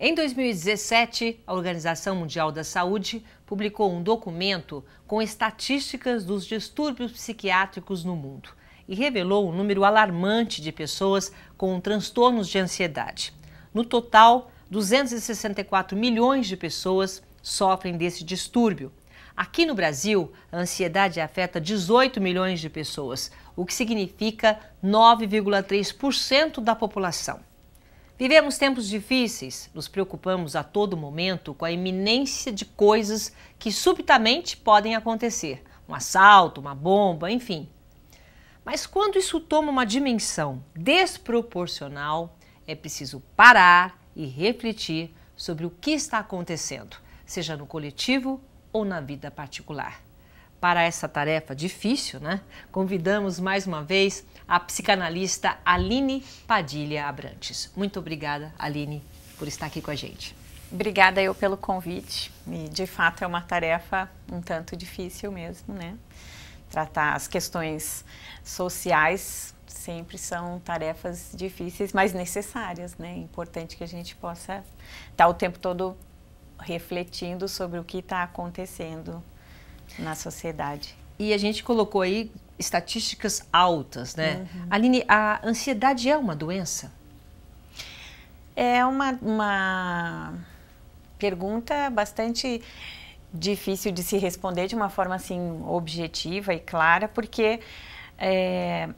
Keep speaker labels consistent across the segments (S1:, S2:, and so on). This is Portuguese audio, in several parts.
S1: Em 2017, a Organização Mundial da Saúde publicou um documento com estatísticas dos distúrbios psiquiátricos no mundo e revelou um número alarmante de pessoas com transtornos de ansiedade. No total, 264 milhões de pessoas sofrem desse distúrbio. Aqui no Brasil, a ansiedade afeta 18 milhões de pessoas, o que significa 9,3% da população. Vivemos tempos difíceis, nos preocupamos a todo momento com a iminência de coisas que subitamente podem acontecer um assalto, uma bomba, enfim. Mas quando isso toma uma dimensão desproporcional, é preciso parar e refletir sobre o que está acontecendo, seja no coletivo ou na vida particular. Para essa tarefa difícil, né? Convidamos mais uma vez a psicanalista Aline Padilha
S2: Abrantes. Muito obrigada, Aline, por estar aqui com a gente. Obrigada eu pelo convite. E de fato é uma tarefa um tanto difícil mesmo, né? Tratar as questões sociais sempre são tarefas difíceis, mas necessárias, né? É importante que a gente possa estar o tempo todo refletindo sobre o que está acontecendo na sociedade. E a gente colocou
S1: aí estatísticas altas, né? Uhum. Aline, a ansiedade é uma doença?
S2: É uma, uma pergunta bastante difícil de se responder de uma forma assim objetiva e clara, porque é,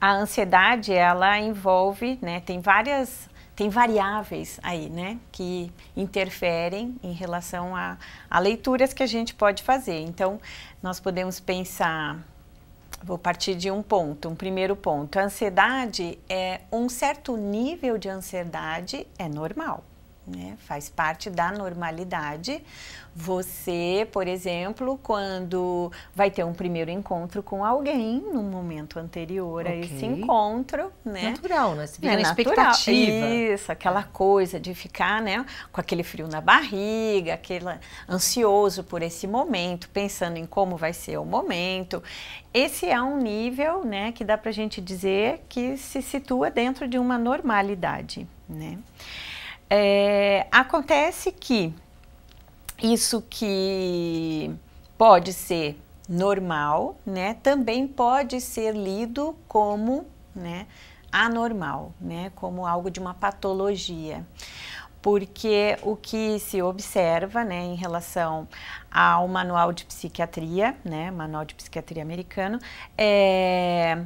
S2: a ansiedade ela envolve, né, tem várias tem variáveis aí, né, que interferem em relação a, a leituras que a gente pode fazer. Então, nós podemos pensar Vou partir de um ponto, um primeiro ponto. A ansiedade é um certo nível de ansiedade é normal. Né? Faz parte da normalidade. Você, por exemplo, quando vai ter um primeiro encontro com alguém no momento anterior okay. a esse encontro, né? Natural, né? Você é na natural. expectativa. Isso, aquela coisa de ficar, né, com aquele frio na barriga, aquele ansioso por esse momento, pensando em como vai ser o momento. Esse é um nível, né, que dá pra gente dizer que se situa dentro de uma normalidade, né? É, acontece que isso que pode ser normal, né, também pode ser lido como, né, anormal, né, como algo de uma patologia. Porque o que se observa, né, em relação ao manual de psiquiatria, né, manual de psiquiatria americano, é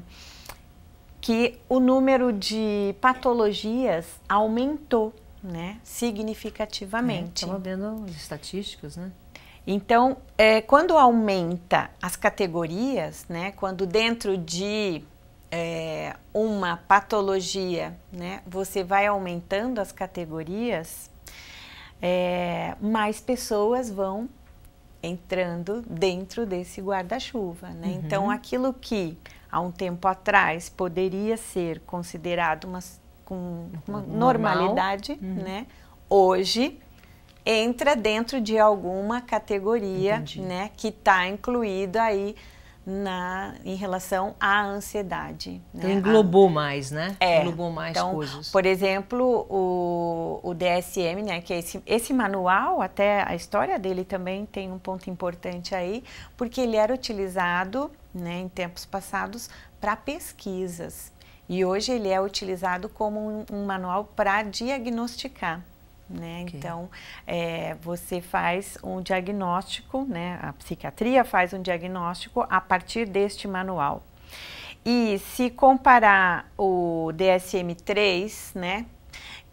S2: que o número de patologias aumentou né? Significativamente. Estava é, vendo os estatísticas, né? Então, é, quando aumenta as categorias, né? Quando dentro de é, uma patologia, né? Você vai aumentando as categorias, é, mais pessoas vão entrando dentro desse guarda-chuva, né? Uhum. Então, aquilo que há um tempo atrás poderia ser considerado uma com uma normalidade, uhum. né? Hoje entra dentro de alguma categoria, Entendi. né, que está incluída aí na em relação à ansiedade. Né? Então englobou
S1: a, mais, né? É, englobou mais então, coisas.
S2: Por exemplo, o, o DSM, né, que é esse, esse manual, até a história dele também tem um ponto importante aí, porque ele era utilizado, né, em tempos passados para pesquisas. E hoje ele é utilizado como um, um manual para diagnosticar. Né? Okay. Então, é, você faz um diagnóstico, né? a psiquiatria faz um diagnóstico a partir deste manual. E se comparar o DSM-3, né,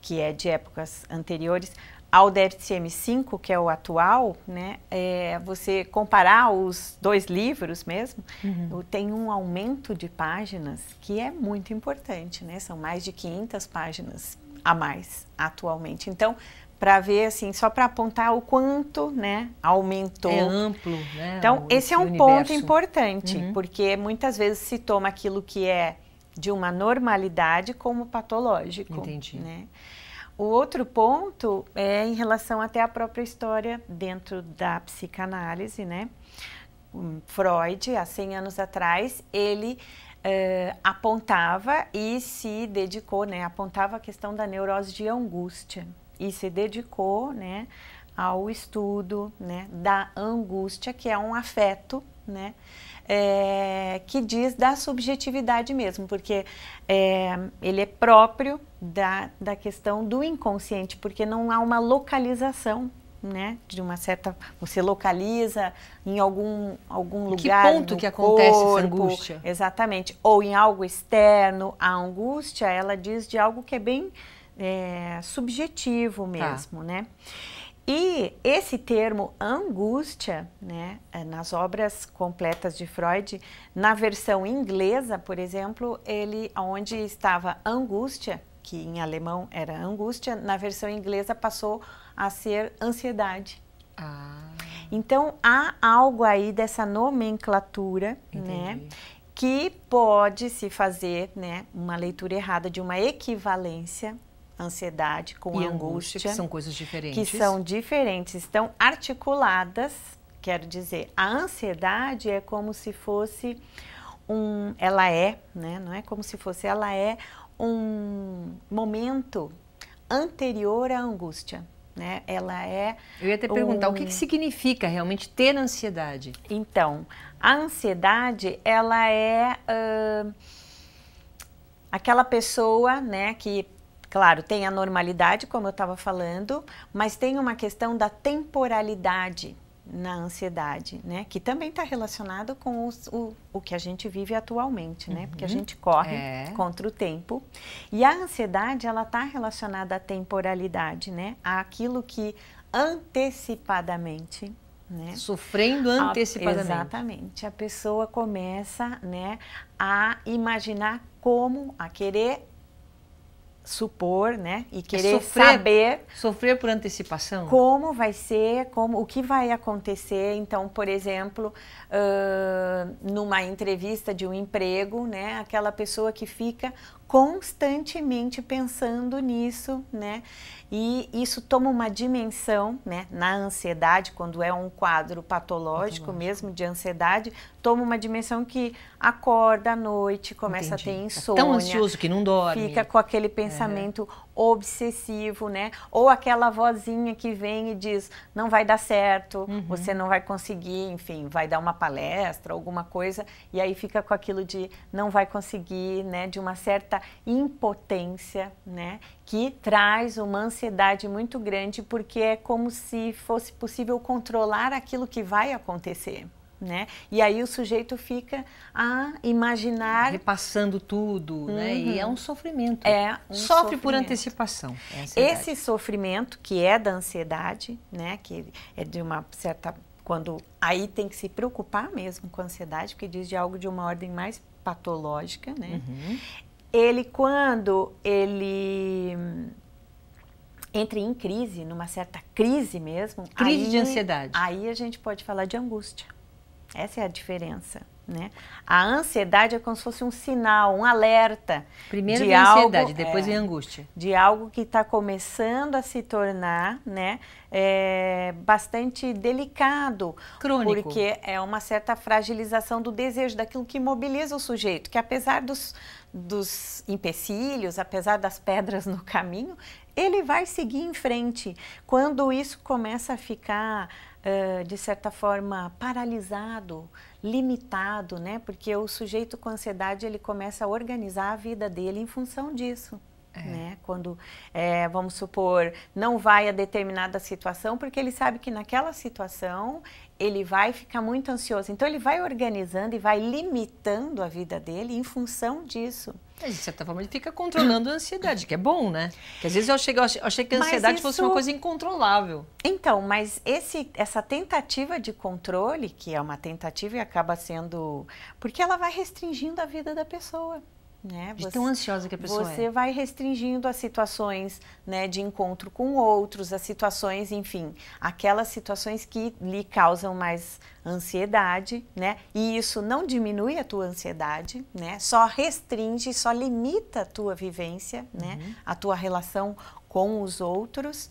S2: que é de épocas anteriores, ao déficit M5, que é o atual, né, é, você comparar os dois livros mesmo, uhum. tem um aumento de páginas que é muito importante, né? São mais de 500 páginas a mais atualmente. Então, para ver assim, só para apontar o quanto, né, aumentou. É amplo, né? Então, esse, esse é um universo. ponto importante, uhum. porque muitas vezes se toma aquilo que é de uma normalidade como patológico, Entendi. né? Entendi. O outro ponto é em relação até à própria história dentro da psicanálise, né? Freud, há 100 anos atrás, ele eh, apontava e se dedicou, né? Apontava a questão da neurose de angústia e se dedicou, né? Ao estudo, né? Da angústia, que é um afeto, né? é, que diz da subjetividade mesmo, porque é, ele é próprio da, da questão do inconsciente, porque não há uma localização né? De uma certa, você localiza em algum algum em que lugar. Que ponto que acontece essa angústia? Exatamente. Ou em algo externo. A angústia, ela diz de algo que é bem é, subjetivo tá. mesmo, tá. né? E esse termo angústia, né, eh, nas obras completas de Freud, na versão inglesa, por exemplo, ele onde estava angústia, que em alemão era angústia, na versão inglesa passou a ser ansiedade. Ah. Então há algo aí dessa nomenclatura, né, Entendi. né, que pode se fazer, né, uma leitura errada de uma equivalência ansiedade com e angústia, que são coisas
S1: diferentes. Que são
S2: diferentes, estão articuladas, quero dizer. A ansiedade é como se fosse um, ela é, né? Não é como se fosse, ela é um momento anterior à angústia. Né? Ela é. Eu ia até um... perguntar o que, que significa realmente ter ansiedade. Então, a ansiedade ela é uh, aquela pessoa, né, que Claro, tem a normalidade, como eu estava falando, mas tem uma questão da temporalidade na ansiedade, né? Que também está relacionado com os, o, o que a gente vive atualmente, né? Uhum. Porque a uhum. gente corre é. contra o tempo. E a ansiedade, ela está relacionada à temporalidade, né? Aquilo que antecipadamente né? Sofrendo antecipadamente. A, exatamente. A pessoa começa né, a imaginar como, a querer supor, né, e é
S1: querer é sofrer, saber sofrer por antecipação
S2: como vai ser, como o que vai acontecer. Então, por exemplo, uh, numa entrevista de um emprego, né, aquela pessoa que fica constantemente pensando nisso, né? E isso toma uma dimensão, né? Na ansiedade, quando é um quadro patológico, mesmo de ansiedade, toma uma dimensão que acorda à noite, começa Entendi. a ter tá insônia. É tão ansioso que
S1: não dorme. Fica com
S2: aquele pensamento, uhum obsessivo, né? Ou aquela vozinha que vem e diz: não vai dar certo, uhum. você não vai conseguir, enfim, vai dar uma palestra, alguma coisa, e aí fica com aquilo de não vai conseguir, né? De uma certa impotência, né? Que traz uma ansiedade muito grande, porque é como se fosse possível controlar aquilo que vai acontecer né? E aí o sujeito fica a imaginar repassando tudo, uhum. né? E é uhum. um sofrimento. É, um sofre sofrimento. por
S1: antecipação. É Esse
S2: sofrimento que é da ansiedade, né? Que é de uma certa quando aí tem que se preocupar mesmo com a ansiedade, porque diz de algo de uma ordem mais patológica, né? Uhum. Ele quando ele hum, entre em crise, numa certa crise mesmo. Crise aí, de ansiedade. Aí a gente pode falar de angústia. Essa é a diferença. Né? A ansiedade é como se fosse um sinal, um alerta. Primeiro de vem algo, ansiedade, depois é, vem angústia. De algo que está começando a se tornar né, é, bastante delicado. Crônico. Porque é uma certa fragilização do desejo, daquilo que mobiliza o sujeito, que apesar dos, dos empecilhos, apesar das pedras no caminho, ele vai seguir em frente. Quando isso começa a ficar de certa forma, paralisado, limitado, né? Porque o sujeito com ansiedade ele começa a organizar a vida dele em função disso. É. Né? Quando, é, vamos supor, não vai a determinada situação, porque ele sabe que naquela situação ele vai ficar muito ansioso. Então, ele vai organizando e vai limitando a vida dele em função disso. É, de certa forma, ele fica controlando a ansiedade, que
S1: é bom, né? Porque às vezes eu achei, eu achei, eu achei que a ansiedade isso... fosse uma coisa
S2: incontrolável. Então, mas esse, essa tentativa de controle, que é uma tentativa e acaba sendo. Porque ela vai restringindo a vida da pessoa né? De você, tão ansiosa que a pessoa Você é. vai restringindo as situações, né, de encontro com outros, as situações, enfim, aquelas situações que lhe causam mais ansiedade, né? E isso não diminui a tua ansiedade, né? Só restringe, só limita a tua vivência, né? uhum. né? A tua relação com os outros.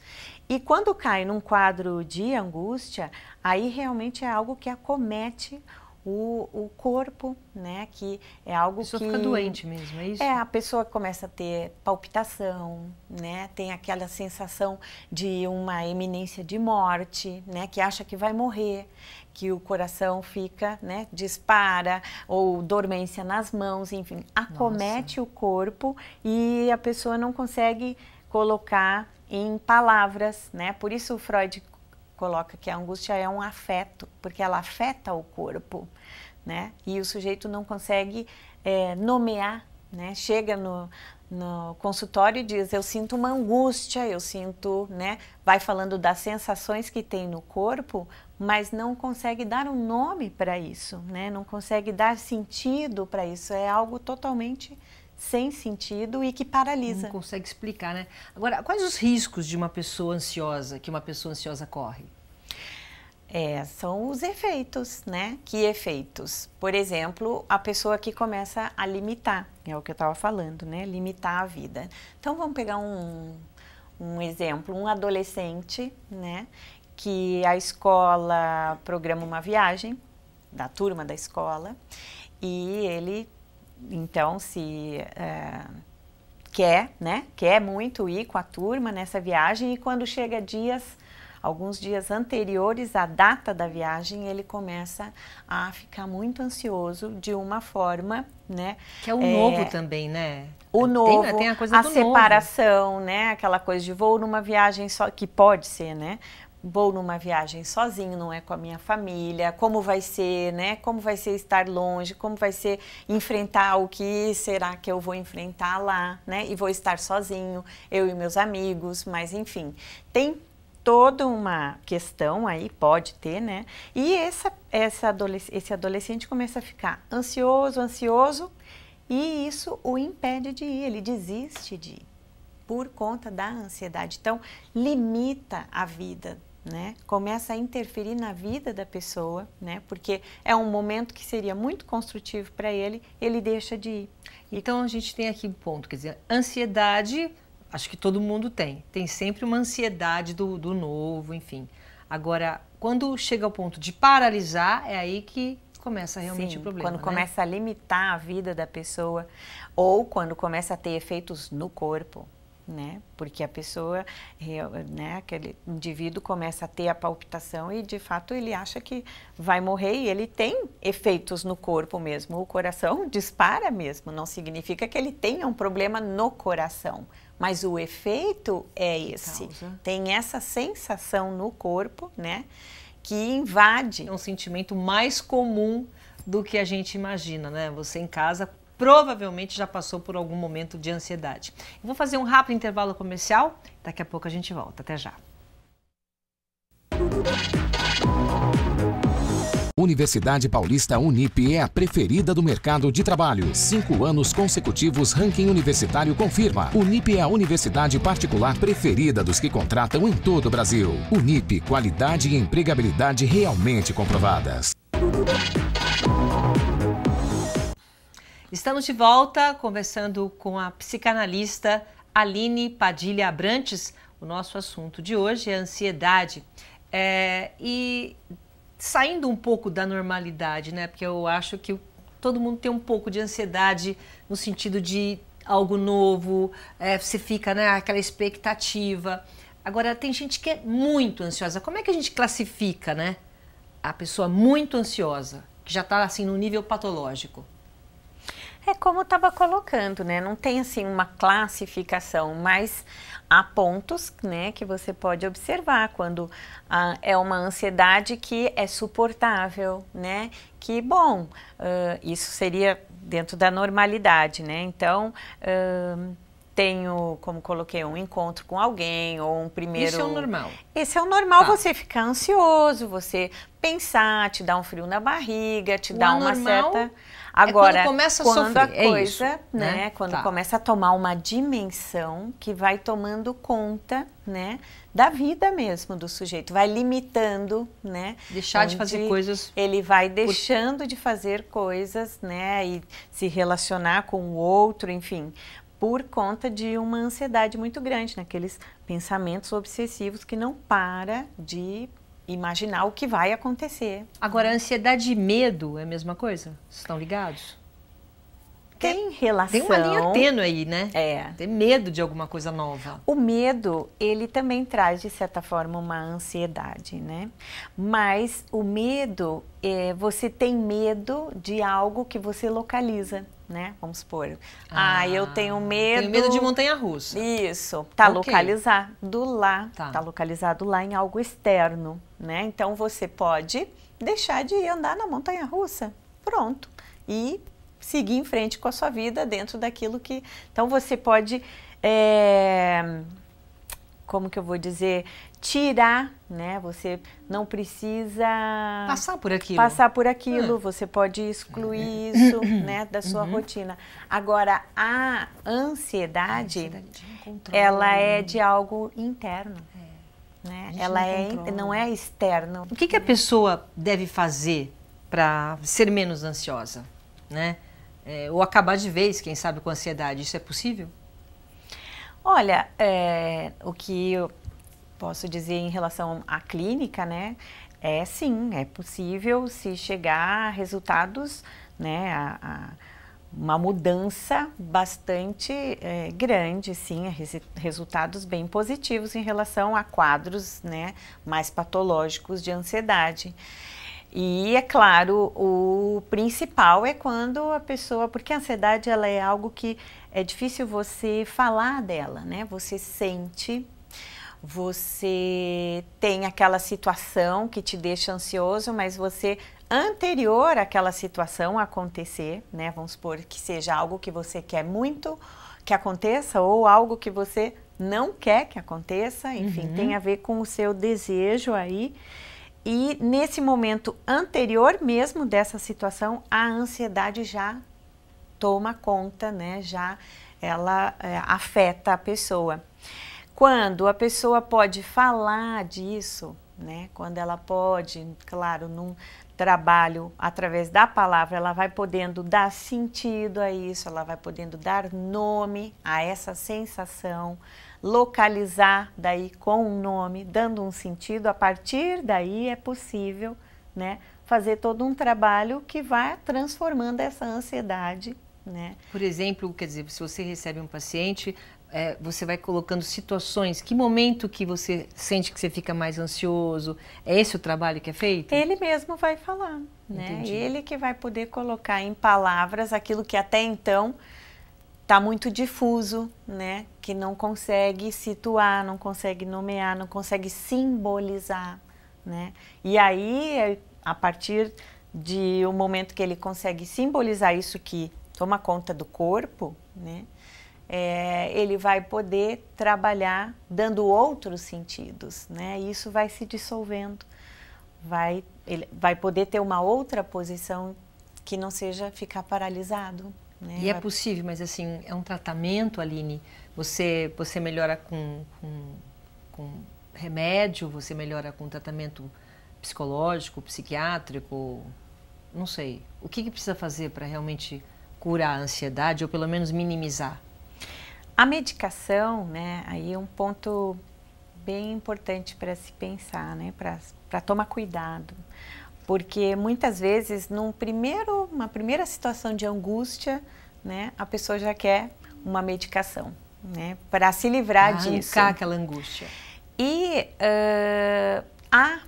S2: E quando cai num quadro de angústia, aí realmente é algo que acomete o, o corpo, né? Que é algo que... A pessoa que, fica doente mesmo, é isso? É, a pessoa começa a ter palpitação, né? Tem aquela sensação de uma iminência de morte, né? Que acha que vai morrer, que o coração fica, né? Dispara, ou dormência nas mãos, enfim. Acomete Nossa. o corpo e a pessoa não consegue colocar em palavras, né? Por isso Freud coloca que a angústia é um afeto, porque ela afeta o corpo, né? E o sujeito não consegue é, nomear, né? Chega no, no consultório e diz: Eu sinto uma angústia, eu sinto, né? Vai falando das sensações que tem no corpo, mas não consegue dar um nome para isso, né? Não consegue dar sentido para isso. É algo totalmente sem sentido e que paralisa. Não consegue explicar, né?
S1: Agora, quais os riscos de uma pessoa ansiosa, que uma pessoa ansiosa corre?
S2: É, são os efeitos, né? Que efeitos? Por exemplo, a pessoa que começa a limitar, é o que eu estava falando, né? Limitar a vida. Então, vamos pegar um, um exemplo, um adolescente, né? Que a escola programa uma viagem da turma da escola e ele então, se é, quer, né? Quer muito ir com a turma nessa viagem e quando chega dias, alguns dias anteriores à data da viagem, ele começa a ficar muito ansioso de uma forma, né? Que é o é, novo também, né?
S1: O novo, tem, tem a, a separação,
S2: novo. né? Aquela coisa de vou numa viagem só que pode ser, né? vou numa viagem sozinho, não é com a minha família, como vai ser, né? Como vai ser estar longe, como vai ser enfrentar o que será que eu vou enfrentar lá, né? E vou estar sozinho, eu e meus amigos, mas enfim, tem toda uma questão aí, pode ter, né? E essa, essa adolesc esse adolescente começa a ficar ansioso, ansioso, e isso o impede de ir, ele desiste de ir por conta da ansiedade. Então, limita a vida né? Começa a interferir na vida da pessoa, né? Porque é um momento que seria muito construtivo para ele, ele deixa de ir. Então a gente tem aqui um ponto, quer dizer, ansiedade,
S1: acho que todo mundo tem, tem sempre uma ansiedade do, do novo, enfim. Agora, quando chega ao ponto de paralisar, é aí que começa realmente Sim, o problema. Quando né? começa a
S2: limitar a vida da pessoa ou quando começa a ter efeitos no corpo né? Porque a pessoa, né, aquele indivíduo começa a ter a palpitação e de fato ele acha que vai morrer e ele tem efeitos no corpo mesmo. O coração dispara mesmo, não significa que ele tenha um problema no coração, mas o efeito é esse. Tem essa sensação no corpo, né, que invade. É um sentimento mais comum do que a gente imagina,
S1: né? Você em casa provavelmente já passou por algum momento de ansiedade. Eu vou fazer um rápido intervalo comercial, daqui a pouco a gente volta. Até já.
S2: Universidade Paulista Unip é a preferida do mercado de trabalho. Cinco anos consecutivos, ranking universitário confirma. Unip é a universidade particular preferida dos que contratam em todo o Brasil. Unip, qualidade e empregabilidade realmente comprovadas.
S1: Estamos de volta conversando com a psicanalista Aline Padilha Abrantes. O nosso assunto de hoje é ansiedade. É, e saindo um pouco da normalidade, né? Porque eu acho que todo mundo tem um pouco de ansiedade no sentido de algo novo, é, você fica né, aquela expectativa. Agora, tem gente que é muito ansiosa. Como é que a gente classifica né, a pessoa muito ansiosa, que já está assim no nível patológico?
S2: É como eu estava colocando, né? Não tem assim uma classificação, mas há pontos, né, que você pode observar quando ah, é uma ansiedade que é suportável, né? Que bom, uh, isso seria dentro da normalidade, né? Então uh, tenho, como coloquei, um encontro com alguém ou um primeiro. Isso é o normal. Esse é o normal tá. você ficar ansioso, você pensar, te dá um frio na barriga, te dar dá uma certa Agora, é quando começa a quando sofrer, a coisa, é isso, né? né? Quando tá. começa a tomar uma dimensão que vai tomando conta, né? Da vida mesmo do sujeito, vai limitando, né? Deixar de fazer coisas. Ele vai deixando por... de fazer coisas, né? E se relacionar com o outro, enfim por conta de uma ansiedade muito grande, naqueles pensamentos obsessivos que não para de imaginar o que vai acontecer. Agora, ansiedade e medo é a mesma coisa? Vocês estão ligados? Tem relação. Tem uma linha tênue
S1: aí, né? É. Tem medo de alguma coisa nova.
S2: O medo, ele também traz, de certa forma, uma ansiedade, né? Mas o medo, é, você tem medo de algo que você localiza né? Vamos supor. Ah, ah eu tenho medo. Tenho medo de montanha-russa. Isso. Tá okay. localizado lá. Tá. tá localizado lá em algo externo, né? Então você pode deixar de andar na montanha-russa. Pronto. E seguir em frente com a sua vida dentro daquilo que. Então você pode. É como que eu vou dizer, tirar, né? Você não precisa passar por aquilo. Passar por aquilo, ah. você pode excluir isso, uhum. né, da sua uhum. rotina. Agora a ansiedade, a ansiedade ela é né? de algo interno. É. Né? Ela não é não é externo.
S1: O que, que a né? pessoa deve fazer para ser menos ansiosa, né? É, ou acabar de vez, quem sabe, com ansiedade? Isso é possível?
S2: Olha, é, o que eu posso dizer em relação à clínica, né? É sim, é possível se chegar a resultados, né? A, a uma mudança bastante é, grande, sim, é resultados bem positivos em relação a quadros, né? Mais patológicos de ansiedade. E é claro, o principal é quando a pessoa, porque a ansiedade ela é algo que é difícil você falar dela, né? Você sente, você tem aquela situação que te deixa ansioso, mas você anterior àquela situação acontecer, né? Vamos supor que seja algo que você quer muito que aconteça ou algo que você não quer que aconteça, enfim, uhum. tem a ver com o seu desejo aí. E nesse momento anterior mesmo dessa situação, a ansiedade já toma conta, né? Já ela é, afeta a pessoa. Quando a pessoa pode falar disso, né? Quando ela pode, claro, num trabalho através da palavra, ela vai podendo dar sentido a isso, ela vai podendo dar nome a essa sensação, localizar daí com um nome, dando um sentido, a partir daí é possível né, fazer todo um trabalho que vai transformando essa ansiedade. Né? Por
S1: exemplo, quer dizer, se você recebe um paciente, é, você vai colocando situações, que momento que você sente que você fica mais ansioso, é esse o trabalho que é feito?
S2: Ele mesmo vai falar, né? Entendi. Ele que vai poder colocar em palavras aquilo que até então está muito difuso, né? que não consegue situar, não consegue nomear, não consegue simbolizar, né? E aí, é, a partir de um momento que ele consegue simbolizar isso que toma conta do corpo, né? É, ele vai poder trabalhar dando outros sentidos, né? E isso vai se dissolvendo, vai ele vai poder ter uma outra posição que não seja ficar paralisado. Né? E é
S1: possível, mas assim é um tratamento, Aline, você, você melhora com, com, com remédio, você melhora com tratamento psicológico, psiquiátrico, não sei. O que, que precisa fazer para realmente curar a ansiedade ou pelo menos minimizar?
S2: A medicação, né, aí é um ponto bem importante para se pensar, né, para tomar cuidado. Porque muitas vezes, num primeiro, uma primeira situação de angústia, né, a pessoa já quer uma medicação né, para se livrar Arrancar disso. aquela angústia. E uh, há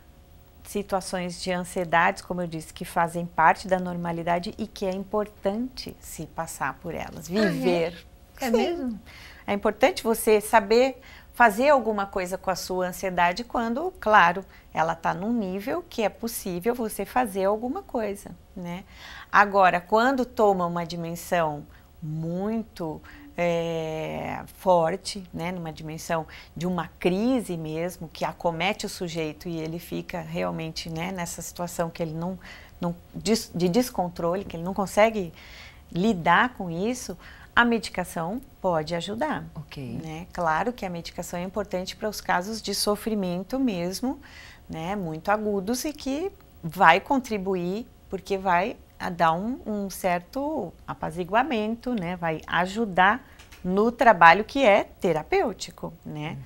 S2: situações de ansiedades, como eu disse, que fazem parte da normalidade e que é importante se passar por elas, viver. Ah, é? é mesmo? É importante você saber fazer alguma coisa com a sua ansiedade quando, claro, ela está num nível que é possível você fazer alguma coisa, né? Agora, quando toma uma dimensão muito é, forte, né, numa dimensão de uma crise mesmo, que acomete o sujeito e ele fica realmente né, nessa situação que ele não, não de descontrole, que ele não consegue lidar com isso, a medicação pode ajudar. Ok. Né? Claro que a medicação é importante para os casos de sofrimento mesmo, né? Muito agudos e que vai contribuir porque vai a dar um, um certo apaziguamento, né? Vai ajudar no trabalho que é terapêutico, né? Uhum.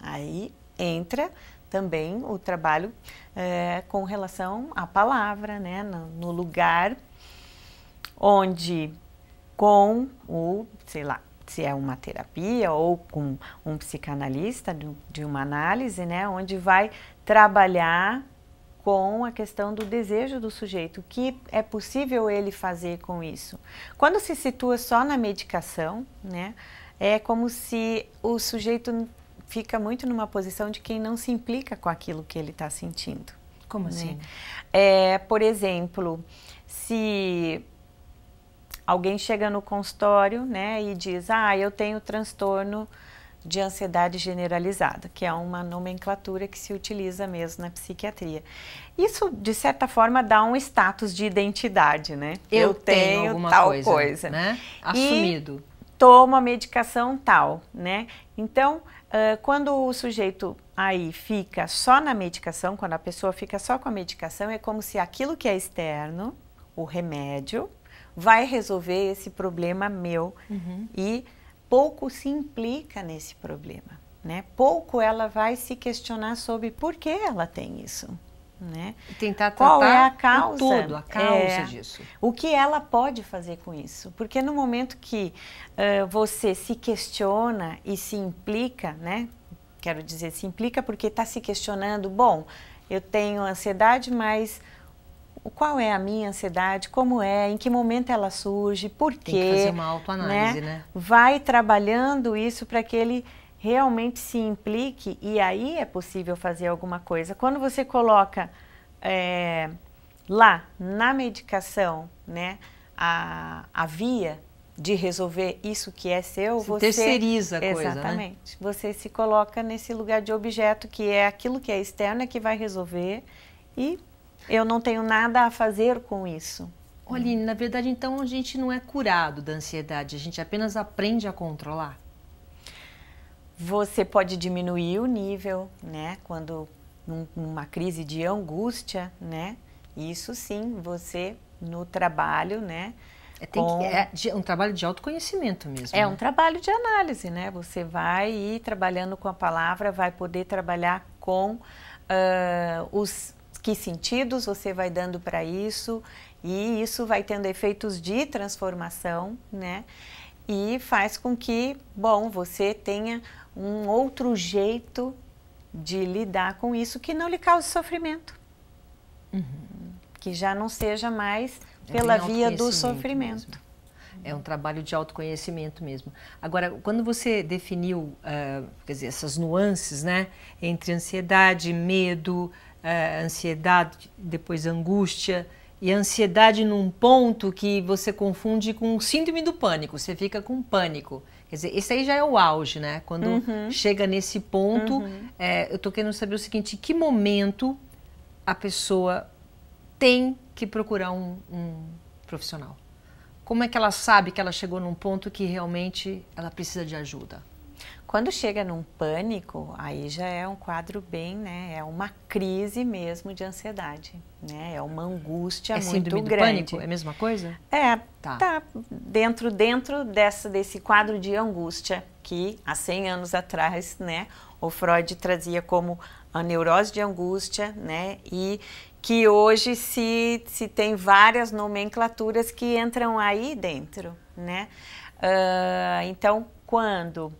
S2: Aí entra também o trabalho é, com relação à palavra, né? No, no, lugar onde com o, sei lá, se é uma terapia ou com um psicanalista de, de uma análise, né? Onde vai trabalhar com a questão do desejo do sujeito, o que é possível ele fazer com isso. Quando se situa só na medicação, né, é como se o sujeito fica muito numa posição de quem não se implica com aquilo que ele está sentindo. Como né? assim? É, por exemplo, se alguém chega no consultório né, e diz, ah, eu tenho transtorno de ansiedade generalizada, que é uma nomenclatura que se utiliza mesmo na psiquiatria. Isso, de certa forma, dá um status de identidade, né? Eu, Eu tenho, tenho tal coisa, coisa. Né? Assumido. E tomo a medicação tal, né? Então, uh, quando o sujeito aí fica só na medicação, quando a pessoa fica só com a medicação, é como se aquilo que é externo, o remédio, vai resolver esse problema meu uhum. e pouco se implica nesse problema, né? Pouco ela vai se questionar sobre por que ela tem isso, né? E tentar Qual é a causa? Todo, a causa é, disso. O que ela pode fazer com isso? Porque no momento que uh, você se questiona e se implica, né? Quero dizer, se implica porque está se questionando. Bom, eu tenho ansiedade, mas qual é a minha ansiedade, como é, em que momento ela surge, por quê. Tem que fazer uma né? autoanálise, né? né? Vai trabalhando isso para que ele realmente se implique e aí é possível fazer alguma coisa. Quando você coloca é, lá na medicação, né, a, a via de resolver isso que é seu, se você terceiriza a coisa, né? exatamente. Né? Você se coloca nesse lugar de objeto que é aquilo que é externo é que vai resolver e eu não tenho nada a fazer com isso. Olhe, na verdade, então a gente não é curado da ansiedade, a gente apenas aprende a controlar. Você pode diminuir o nível, né? Quando numa crise de angústia, né? Isso sim, você no trabalho, né? É, com... que, é, um trabalho de autoconhecimento mesmo. É né? um trabalho de análise, né? Você vai ir trabalhando com a palavra, vai poder trabalhar com uh, os, que sentidos você vai dando para isso e isso vai tendo efeitos de transformação, né? E faz com que, bom, você tenha um outro jeito de lidar com isso que não lhe cause sofrimento. Uhum. Que já não seja mais é pela é via do sofrimento.
S1: Mesmo. É um trabalho de autoconhecimento mesmo. Agora, quando você definiu, uh, quer dizer, essas nuances, né, entre ansiedade, medo, é, ansiedade, depois angústia. E ansiedade num ponto que você confunde com síndrome do pânico, você fica com pânico. Quer dizer, esse aí já é o auge, né? Quando uhum. chega nesse ponto, uhum. é, eu tô querendo saber o seguinte: que momento a pessoa tem que procurar um, um profissional? Como é que ela sabe que ela chegou num ponto que realmente ela precisa de ajuda? Quando chega
S2: num pânico, aí já é um quadro bem, né? É uma crise mesmo de ansiedade,
S1: né? É uma angústia é muito É grande. Do pânico? É a mesma coisa?
S2: É, tá. tá dentro dentro dessa, desse quadro de angústia que há 100 anos atrás, né, o Freud trazia como a neurose de angústia, né? E que hoje se, se tem várias nomenclaturas que entram aí dentro, né? Uh, então, quando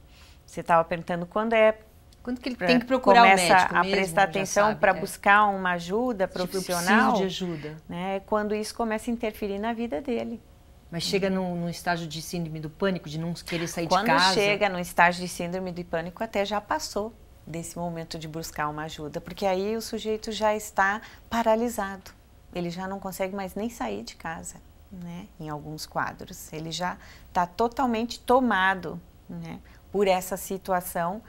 S2: você estava perguntando quando é quando que ele tem que procurar começa o médico a mesmo, prestar atenção para é. buscar uma ajuda profissional. Tipo, eu preciso de ajuda. Né, quando isso começa a interferir na vida dele. Mas chega num,
S1: num, estágio de síndrome do pânico, de não querer sair Quando de casa? Quando chega
S2: num estágio de síndrome do pânico, até já passou desse momento de buscar uma ajuda, porque aí o sujeito já está paralisado. Ele já não consegue mais nem sair de casa, né? Em alguns quadros, ele já está totalmente tomado, né? por essa situação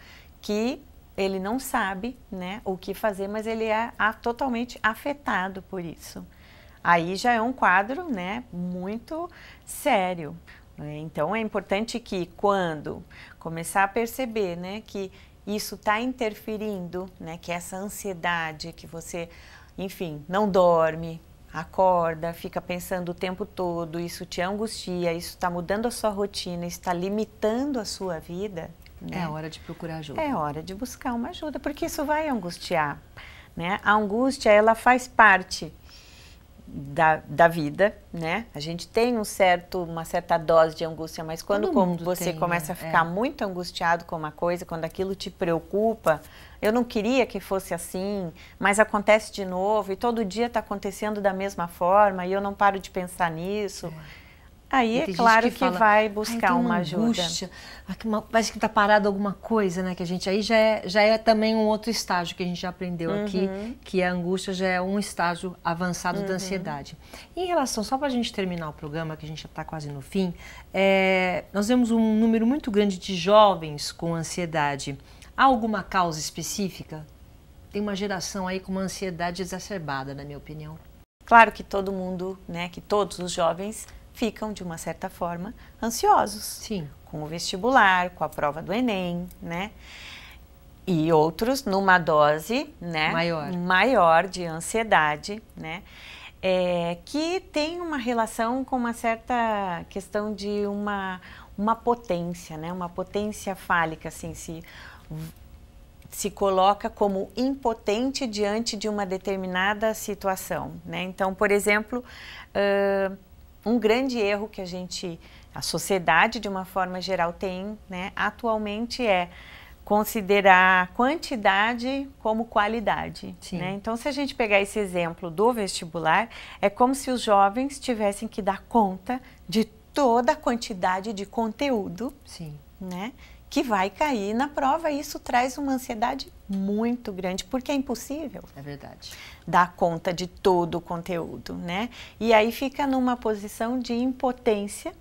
S2: que ele não sabe né, o que fazer, mas ele é a, totalmente afetado por isso. Aí já é um quadro né, muito sério. Né. Então é importante que quando começar a perceber né, que isso está interferindo, né, que essa ansiedade que você, enfim, não dorme, acorda, fica pensando o tempo todo, isso te angustia, isso está mudando a sua rotina, está limitando a sua vida. Né? É hora de procurar ajuda. É hora de buscar uma ajuda, porque isso vai angustiar. Né? A angústia, ela faz parte da, da vida, né? A gente tem um certo, uma certa dose de angústia, mas quando como você tem, começa né? a ficar é. muito angustiado com uma coisa, quando aquilo te preocupa, eu não queria que fosse assim, mas acontece de novo e todo dia está acontecendo da mesma forma e eu não paro de pensar nisso. É. Aí é claro que, que fala, vai buscar uma, uma ajuda.
S1: Parece que está parado alguma coisa, né? Que a gente aí já é, já é também um outro estágio que a gente já aprendeu uhum. aqui, que a angústia já é um estágio avançado uhum. da ansiedade. E em relação, só para a gente terminar o programa, que a gente já está quase no fim, é, nós vemos um número muito grande de jovens com ansiedade. Há alguma causa específica? Tem uma geração aí com uma ansiedade exacerbada,
S2: na minha opinião. Claro que todo mundo, né, que todos os jovens ficam, de uma certa forma, ansiosos. Sim. Com o vestibular, com a prova do Enem, né? E outros numa dose, né? Maior. Maior de ansiedade, né? É, que tem uma relação com uma certa questão de uma, uma potência, né? Uma potência fálica, assim, se se coloca como impotente diante de uma determinada situação. Né? Então, por exemplo, uh, um grande erro que a gente, a sociedade de uma forma geral tem, né, atualmente é considerar quantidade como qualidade. Né? Então, se a gente pegar esse exemplo do vestibular, é como se os jovens tivessem que dar conta de toda a quantidade de conteúdo, Sim. né? que vai cair na prova. E isso traz uma ansiedade muito grande, porque é impossível. É verdade. Dar conta de todo o conteúdo, né? E aí fica numa posição de impotência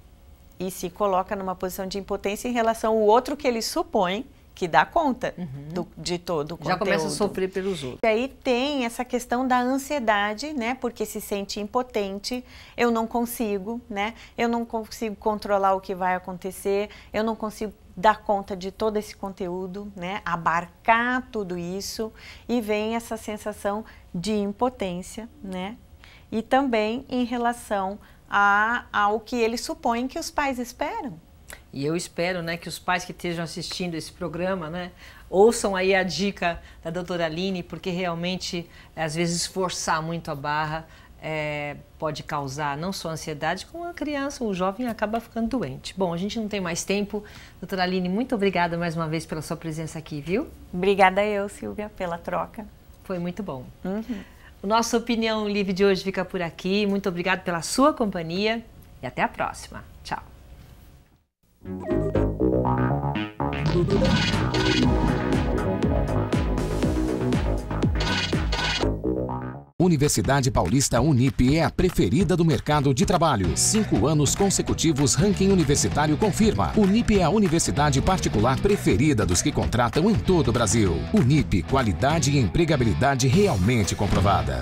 S2: e se coloca numa posição de impotência em relação ao outro que ele supõe que dá conta uhum. do, de todo o conteúdo. Já começa a sofrer pelos outros. E aí tem essa questão da ansiedade, né? Porque se sente impotente, eu não consigo, né? Eu não consigo controlar o que vai acontecer, eu não consigo dar conta de todo esse conteúdo, né? abarcar tudo isso e vem essa sensação de impotência, né? E também em relação a, ao que ele supõe que os pais esperam.
S1: E eu espero, né, que os pais que estejam assistindo esse programa, né, ouçam aí a dica da doutora Aline, porque realmente às vezes forçar muito a barra é, pode causar não só ansiedade, como a criança, o jovem acaba ficando doente. Bom, a gente não tem mais tempo. Doutora Aline, muito obrigada mais uma vez pela sua presença
S2: aqui, viu? Obrigada eu, Silvia, pela troca. Foi muito bom. Uhum.
S1: O nosso Opinião Livre de hoje fica por aqui. Muito obrigada pela sua companhia e até a próxima. Tchau.
S2: Universidade Paulista Unip é a preferida do mercado de trabalho. Cinco anos consecutivos, ranking universitário confirma. Unip é a universidade particular preferida dos que contratam em todo o Brasil. Unip, qualidade e empregabilidade realmente comprovadas.